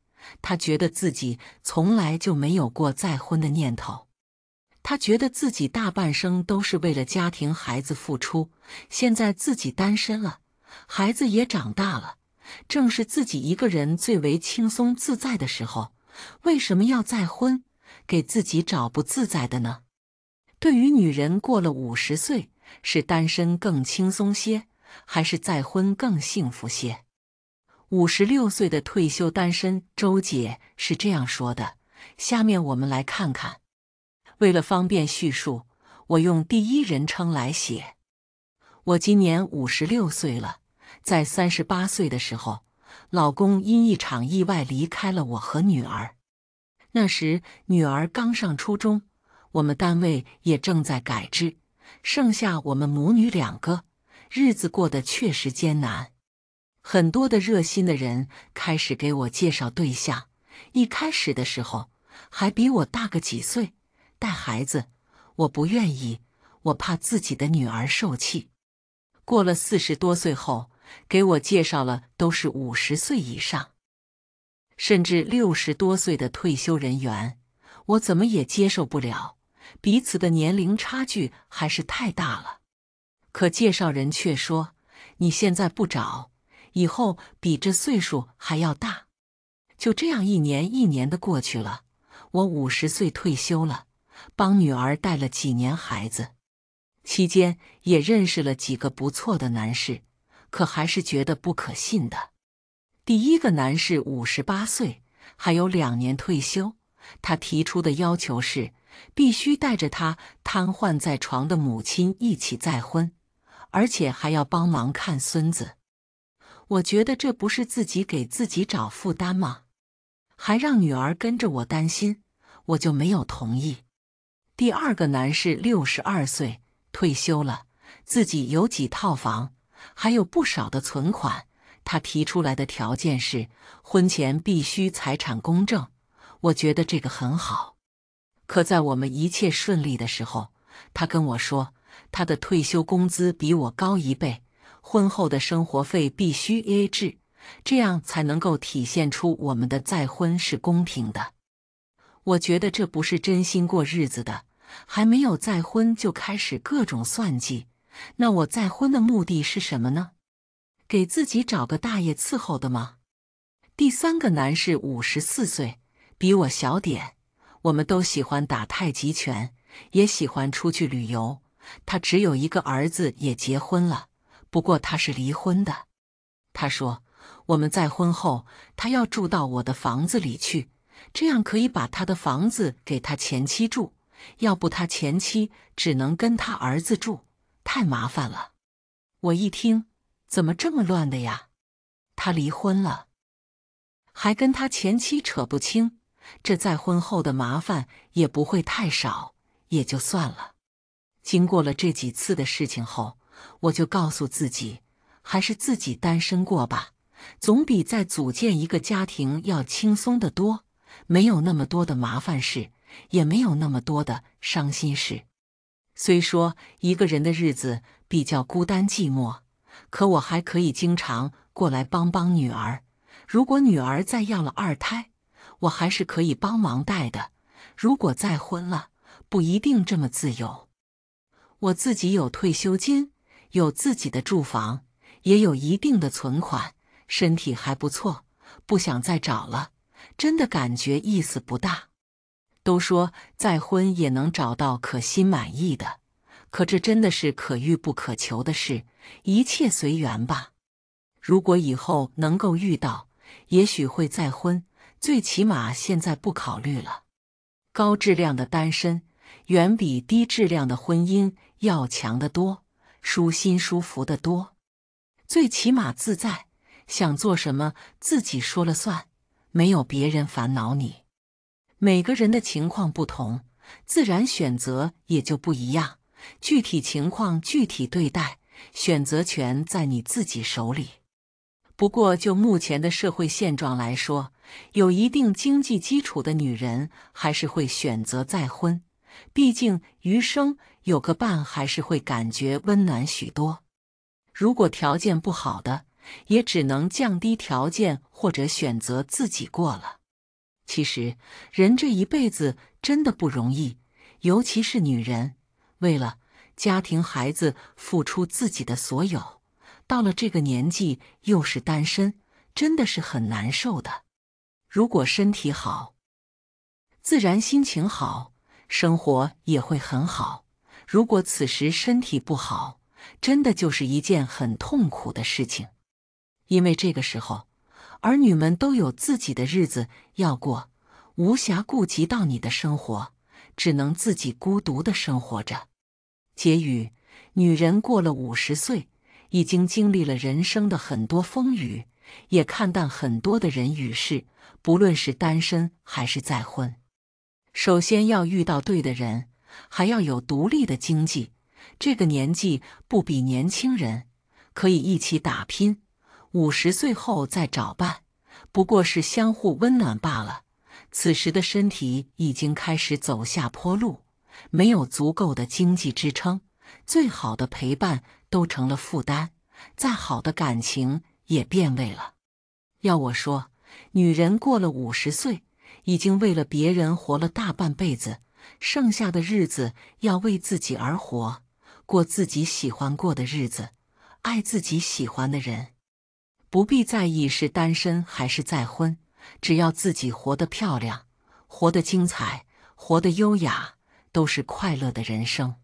她觉得自己从来就没有过再婚的念头。她觉得自己大半生都是为了家庭、孩子付出，现在自己单身了，孩子也长大了。正是自己一个人最为轻松自在的时候，为什么要再婚，给自己找不自在的呢？对于女人过了五十岁，是单身更轻松些，还是再婚更幸福些？五十六岁的退休单身周姐是这样说的，下面我们来看看。为了方便叙述，我用第一人称来写。我今年五十六岁了。在三十八岁的时候，老公因一场意外离开了我和女儿。那时女儿刚上初中，我们单位也正在改制，剩下我们母女两个，日子过得确实艰难。很多的热心的人开始给我介绍对象，一开始的时候还比我大个几岁，带孩子我不愿意，我怕自己的女儿受气。过了四十多岁后，给我介绍了都是五十岁以上，甚至六十多岁的退休人员，我怎么也接受不了，彼此的年龄差距还是太大了。可介绍人却说：“你现在不找，以后比这岁数还要大。”就这样一年一年的过去了，我五十岁退休了，帮女儿带了几年孩子，期间也认识了几个不错的男士。可还是觉得不可信的。第一个男士五十八岁，还有两年退休。他提出的要求是必须带着他瘫痪在床的母亲一起再婚，而且还要帮忙看孙子。我觉得这不是自己给自己找负担吗？还让女儿跟着我担心，我就没有同意。第二个男士六十二岁，退休了，自己有几套房。还有不少的存款，他提出来的条件是婚前必须财产公证。我觉得这个很好。可在我们一切顺利的时候，他跟我说他的退休工资比我高一倍，婚后的生活费必须 AA 制，这样才能够体现出我们的再婚是公平的。我觉得这不是真心过日子的，还没有再婚就开始各种算计。那我再婚的目的是什么呢？给自己找个大爷伺候的吗？第三个男士五十四岁，比我小点。我们都喜欢打太极拳，也喜欢出去旅游。他只有一个儿子，也结婚了，不过他是离婚的。他说，我们再婚后，他要住到我的房子里去，这样可以把他的房子给他前妻住，要不他前妻只能跟他儿子住。太麻烦了！我一听，怎么这么乱的呀？他离婚了，还跟他前妻扯不清，这再婚后的麻烦也不会太少，也就算了。经过了这几次的事情后，我就告诉自己，还是自己单身过吧，总比再组建一个家庭要轻松的多，没有那么多的麻烦事，也没有那么多的伤心事。虽说一个人的日子比较孤单寂寞，可我还可以经常过来帮帮女儿。如果女儿再要了二胎，我还是可以帮忙带的。如果再婚了，不一定这么自由。我自己有退休金，有自己的住房，也有一定的存款，身体还不错，不想再找了。真的感觉意思不大。都说再婚也能找到可心满意的，可这真的是可遇不可求的事，一切随缘吧。如果以后能够遇到，也许会再婚，最起码现在不考虑了。高质量的单身远比低质量的婚姻要强得多，舒心舒服得多，最起码自在，想做什么自己说了算，没有别人烦恼你。每个人的情况不同，自然选择也就不一样。具体情况具体对待，选择权在你自己手里。不过就目前的社会现状来说，有一定经济基础的女人还是会选择再婚，毕竟余生有个伴还是会感觉温暖许多。如果条件不好的，也只能降低条件或者选择自己过了。其实，人这一辈子真的不容易，尤其是女人，为了家庭、孩子付出自己的所有，到了这个年纪又是单身，真的是很难受的。如果身体好，自然心情好，生活也会很好；如果此时身体不好，真的就是一件很痛苦的事情，因为这个时候。儿女们都有自己的日子要过，无暇顾及到你的生活，只能自己孤独的生活着。结语：女人过了五十岁，已经经历了人生的很多风雨，也看淡很多的人与事。不论是单身还是再婚，首先要遇到对的人，还要有独立的经济。这个年纪不比年轻人，可以一起打拼。五十岁后再找伴，不过是相互温暖罢了。此时的身体已经开始走下坡路，没有足够的经济支撑，最好的陪伴都成了负担，再好的感情也变味了。要我说，女人过了五十岁，已经为了别人活了大半辈子，剩下的日子要为自己而活，过自己喜欢过的日子，爱自己喜欢的人。不必在意是单身还是再婚，只要自己活得漂亮、活得精彩、活得优雅，都是快乐的人生。